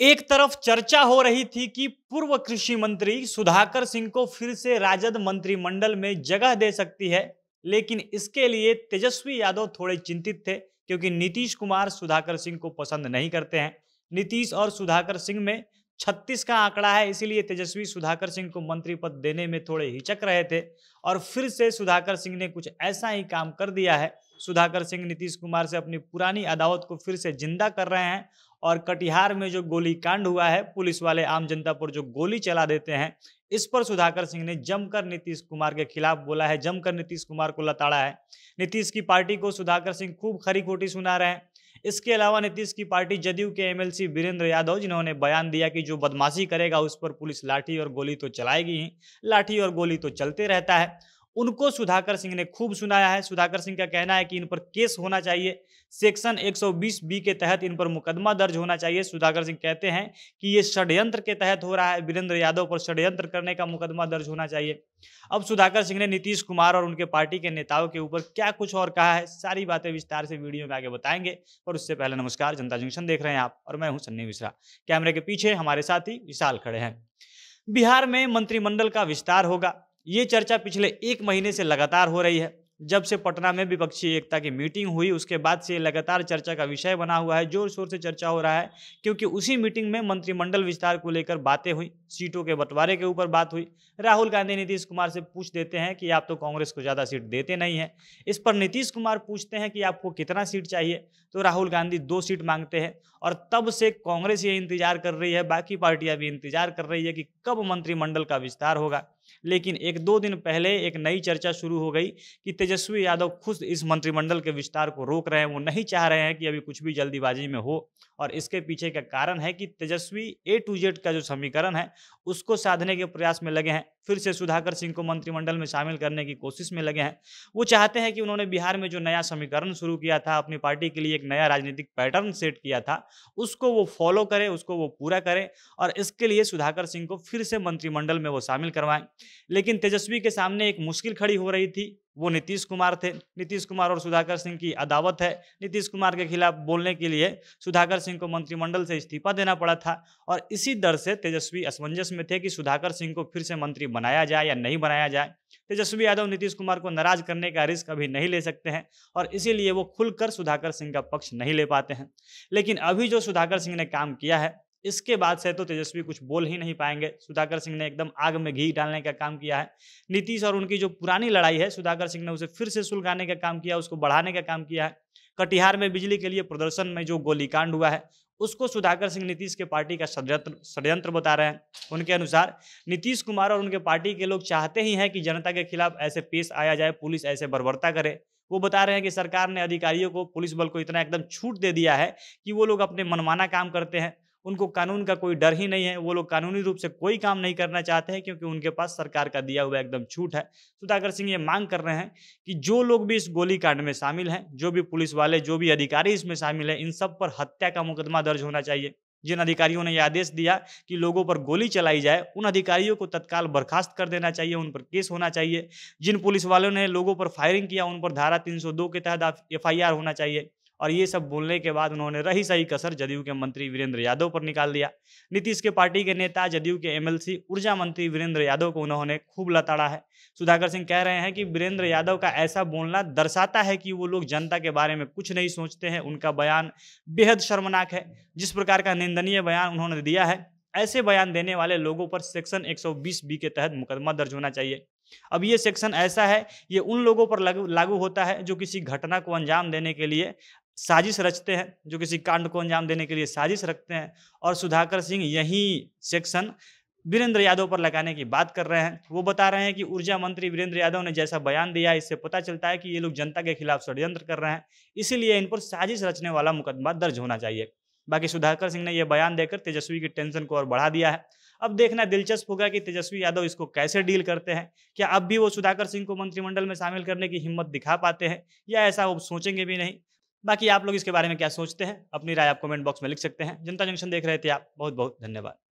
एक तरफ चर्चा हो रही थी कि पूर्व कृषि मंत्री सुधाकर सिंह को फिर से राजद मंत्रिमंडल में जगह दे सकती है लेकिन इसके लिए तेजस्वी यादव थोड़े चिंतित थे क्योंकि नीतीश कुमार सुधाकर सिंह को पसंद नहीं करते हैं नीतीश और सुधाकर सिंह में 36 का आंकड़ा है इसीलिए तेजस्वी सुधाकर सिंह को मंत्री पद देने में थोड़े हिचक रहे थे और फिर से सुधाकर सिंह ने कुछ ऐसा ही काम कर दिया है सुधाकर सिंह नीतीश कुमार से अपनी पुरानी अदावत को फिर से जिंदा कर रहे हैं और कटिहार में जो गोलीकांड हुआ है पुलिस वाले आम जनता पर जो गोली चला देते हैं इस पर सुधाकर सिंह ने जमकर नीतीश कुमार के खिलाफ बोला है जमकर नीतीश कुमार को लताड़ा है नीतीश की पार्टी को सुधाकर सिंह खूब खरी खोटी सुना रहे हैं इसके अलावा नीतीश की पार्टी जदयू के एमएलसी वीरेंद्र यादव जिन्होंने बयान दिया कि जो बदमाशी करेगा उस पर पुलिस लाठी और गोली तो चलाएगी ही लाठी और गोली तो चलते रहता है उनको सुधाकर सिंह ने खूब सुनाया है सुधाकर सिंह का कहना है कि इन पर केस होना चाहिए सेक्शन 120 बी के तहत इन पर मुकदमा दर्ज होना चाहिए सुधाकर सिंह कहते हैं कि ये षड्यंत्र के तहत हो रहा है वीरेंद्र यादव पर षड्यंत्र करने का मुकदमा दर्ज होना चाहिए अब सुधाकर सिंह ने नीतीश कुमार और उनके पार्टी के नेताओं के ऊपर क्या कुछ और कहा है सारी बातें विस्तार से वीडियो में आगे बताएंगे और उससे पहले नमस्कार जनता जंक्शन देख रहे हैं आप और मैं हूँ सन्नी मिश्रा कैमरे के पीछे हमारे साथी विशाल खड़े हैं बिहार में मंत्रिमंडल का विस्तार होगा ये चर्चा पिछले एक महीने से लगातार हो रही है जब से पटना में विपक्षी एकता की मीटिंग हुई उसके बाद से लगातार चर्चा का विषय बना हुआ है जोर शोर से चर्चा हो रहा है क्योंकि उसी मीटिंग में मंत्रिमंडल विस्तार को लेकर बातें हुई सीटों के बंटवारे के ऊपर बात हुई राहुल गांधी नीतीश कुमार से पूछ देते हैं कि आप तो कांग्रेस को ज़्यादा सीट देते नहीं हैं इस पर नीतीश कुमार पूछते हैं कि आपको कितना सीट चाहिए तो राहुल गांधी दो सीट मांगते हैं और तब से कांग्रेस ये इंतजार कर रही है बाकी पार्टियां भी इंतजार कर रही है कि कब मंत्रिमंडल का विस्तार होगा लेकिन एक दो दिन पहले एक नई चर्चा शुरू हो गई कि तेजस्वी यादव खुद इस मंत्रिमंडल के विस्तार को रोक रहे हैं वो नहीं चाह रहे हैं कि अभी कुछ भी जल्दीबाजी में हो और इसके पीछे का कारण है कि तेजस्वी ए टू जेड का जो समीकरण है उसको साधने के प्रयास में लगे हैं फिर से सुधाकर सिंह को मंत्रिमंडल में शामिल करने की कोशिश में लगे हैं वो चाहते हैं कि उन्होंने बिहार में जो नया समीकरण शुरू किया था अपनी पार्टी के लिए एक नया राजनीतिक पैटर्न सेट किया था उसको वो फॉलो करें उसको वो पूरा करें और इसके लिए सुधाकर सिंह को फिर से मंत्रिमंडल में वो शामिल करवाएं लेकिन तेजस्वी के सामने एक मुश्किल खड़ी हो रही थी वो नीतीश कुमार थे नीतीश कुमार और सुधाकर सिंह की अदावत है नीतीश कुमार के खिलाफ बोलने के लिए सुधाकर सिंह को मंत्रिमंडल से इस्तीफा देना पड़ा था और इसी डर से तेजस्वी असमंजस में थे कि सुधाकर सिंह को फिर से मंत्री बनाया जाए या नहीं बनाया जाए तेजस्वी यादव नीतीश कुमार को नाराज करने का रिस्क अभी नहीं ले सकते हैं और इसीलिए वो खुलकर सुधाकर सिंह का पक्ष नहीं ले पाते हैं लेकिन अभी जो सुधाकर सिंह ने काम किया है इसके बाद से तो तेजस्वी कुछ बोल ही नहीं पाएंगे सुधाकर सिंह ने एकदम आग में घी डालने का काम किया है नीतीश और उनकी जो पुरानी लड़ाई है सुधाकर सिंह ने उसे फिर से सुलगाने का काम किया उसको बढ़ाने का काम किया है कटिहार में बिजली के लिए प्रदर्शन में जो गोलीकांड हुआ है उसको सुधाकर सिंह नीतीश के पार्टी का षडयंत्र षडयंत्र बता रहे हैं उनके अनुसार नीतीश कुमार और उनके पार्टी के लोग चाहते ही हैं कि जनता के खिलाफ ऐसे पेश आया जाए पुलिस ऐसे बर्बरता करे वो बता रहे हैं कि सरकार ने अधिकारियों को पुलिस बल को इतना एकदम छूट दे दिया है कि वो लोग अपने मनमाना काम करते हैं उनको कानून का कोई डर ही नहीं है वो लोग कानूनी रूप से कोई काम नहीं करना चाहते हैं क्योंकि उनके पास सरकार का दिया हुआ एकदम छूट है सुधाकर सिंह ये मांग कर रहे हैं कि जो लोग भी इस गोलीकांड में शामिल हैं जो भी पुलिस वाले जो भी अधिकारी इसमें शामिल हैं इन सब पर हत्या का मुकदमा दर्ज होना चाहिए जिन अधिकारियों ने यह आदेश दिया कि लोगों पर गोली चलाई जाए उन अधिकारियों को तत्काल बर्खास्त कर देना चाहिए उन पर केस होना चाहिए जिन पुलिस वालों ने लोगों पर फायरिंग किया उन पर धारा 302 के तहत एफआईआर होना चाहिए और ये सब बोलने के बाद उन्होंने रही सही कसर जदयू के मंत्री वीरेंद्र यादव पर निकाल दिया नीतीश के पार्टी के नेता जदयू के एमएलसी ऊर्जा मंत्री वीरेंद्र यादव को उन्होंने खूब लताड़ा है सुधाकर सिंह कह रहे हैं कि वीरेंद्र यादव का ऐसा बोलना दर्शाता है कि वो लोग जनता के बारे में कुछ नहीं सोचते हैं उनका बयान बेहद शर्मनाक है जिस प्रकार का निंदनीय बयान उन्होंने दिया है ऐसे बयान देने वाले लोगों पर सेक्शन एक बी के तहत मुकदमा दर्ज होना चाहिए अब ये सेक्शन ऐसा है ये उन लोगों पर लागू होता है जो किसी घटना को अंजाम देने के लिए साजिश रचते हैं जो किसी कांड को अंजाम देने के लिए साजिश रखते हैं और सुधाकर सिंह यही सेक्शन वीरेंद्र यादव पर लगाने की बात कर रहे हैं वो बता रहे हैं कि ऊर्जा मंत्री वीरेंद्र यादव ने जैसा बयान दिया इससे पता चलता है कि ये लोग जनता के खिलाफ षड्यंत्र कर रहे हैं इसीलिए इन पर साजिश रचने वाला मुकदमा दर्ज होना चाहिए बाकी सुधाकर सिंह ने यह बयान देकर तेजस्वी की टेंशन को और बढ़ा दिया है अब देखना दिलचस्प होगा कि तेजस्वी यादव इसको कैसे डील करते हैं क्या अब भी वो सुधाकर सिंह को मंत्रिमंडल में शामिल करने की हिम्मत दिखा पाते हैं या ऐसा वो सोचेंगे भी नहीं बाकी आप लोग इसके बारे में क्या सोचते हैं अपनी राय आप कमेंट बॉक्स में लिख सकते हैं जनता जंक्शन देख रहे थे आप बहुत बहुत धन्यवाद